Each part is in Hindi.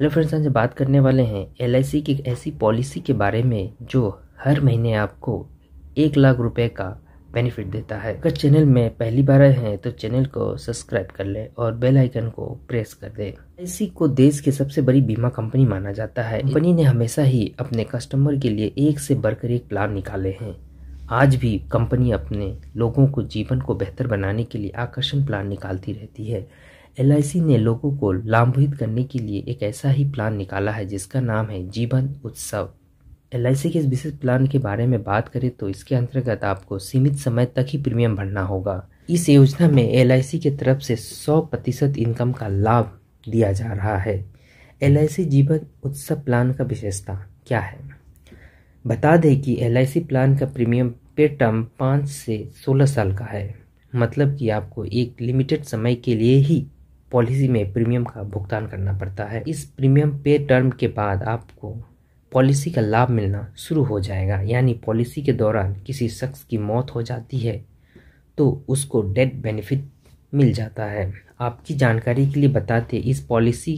हेलो फ्रेंड्स आज बात करने वाले हैं एल की एक ऐसी पॉलिसी के बारे में जो हर महीने आपको एक लाख रुपए का बेनिफिट देता है अगर चैनल में पहली बार आए हैं तो चैनल को सब्सक्राइब कर ले और बेल आइकन को प्रेस कर दे एल को देश की सबसे बड़ी बीमा कंपनी माना जाता है कंपनी ने हमेशा ही अपने कस्टमर के लिए एक से बढ़कर एक प्लान निकाले हैं आज भी कंपनी अपने लोगों को जीवन को बेहतर बनाने के लिए आकर्षण प्लान निकालती रहती है एल ने लोगों को लाभान्वित करने के लिए एक ऐसा ही प्लान निकाला है जिसका नाम है जीवन उत्सव एल के इस विशेष प्लान के बारे में बात करें तो इसके अंतर्गत आपको सीमित समय तक ही प्रीमियम भरना होगा इस योजना में एल के तरफ से 100 प्रतिशत इनकम का लाभ दिया जा रहा है एल जीवन उत्सव प्लान का विशेषता क्या है बता दें कि एल प्लान का प्रीमियम पे टर्म पाँच से सोलह साल का है मतलब कि आपको एक लिमिटेड समय के लिए ही पॉलिसी में प्रीमियम का भुगतान करना पड़ता है इस प्रीमियम पे टर्म के बाद आपको पॉलिसी का लाभ मिलना शुरू हो जाएगा यानी पॉलिसी के दौरान किसी शख्स की मौत हो जाती है तो उसको डेथ बेनिफिट मिल जाता है आपकी जानकारी के लिए बताते इस पॉलिसी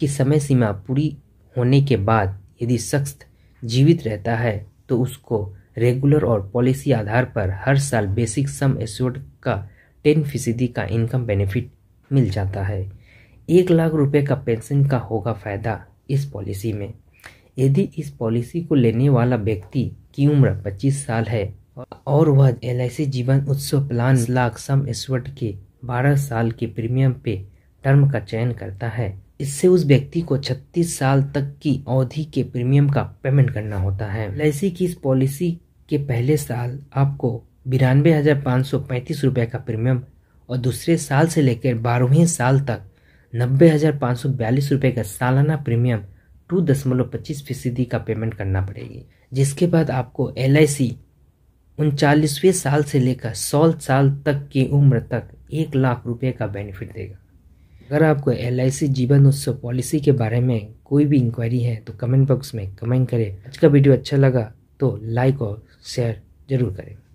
की समय सीमा पूरी होने के बाद यदि शख्स जीवित रहता है तो उसको रेगुलर और पॉलिसी आधार पर हर साल बेसिक सम एश्योर्ड का टेन फीसदी का इनकम बेनिफिट मिल जाता है एक लाख रुपए का पेंशन का होगा फ़ायदा इस पॉलिसी में यदि इस पॉलिसी को लेने वाला व्यक्ति की उम्र 25 साल है और वह एल जीवन उत्सव प्लान लाख सम एसवर्ट के 12 साल के प्रीमियम पे टर्म का चयन करता है इससे उस व्यक्ति को 36 साल तक की अवधि के प्रीमियम का पेमेंट करना होता है एल की इस पॉलिसी के पहले साल आपको बिरानवे हजार पाँच सौ पैंतीस रूपए का प्रीमियम और दूसरे साल से लेकर बारहवें साल तक नब्बे हज़ार पाँच सौ बयालीस रुपये का सालाना प्रीमियम टू दशमलव पच्चीस फीसदी का पेमेंट करना पड़ेगी जिसके बाद आपको एल आई सी उनचालीसवें साल से लेकर सौ साल तक की उम्र तक एक लाख रुपये का बेनिफिट देगा अगर आपको एल आई सी जीवन उत्सव पॉलिसी के बारे में कोई भी इंक्वायरी है तो कमेंट बॉक्स में कमेंट करें आज का वीडियो अच्छा लगा तो लाइक और शेयर जरूर करें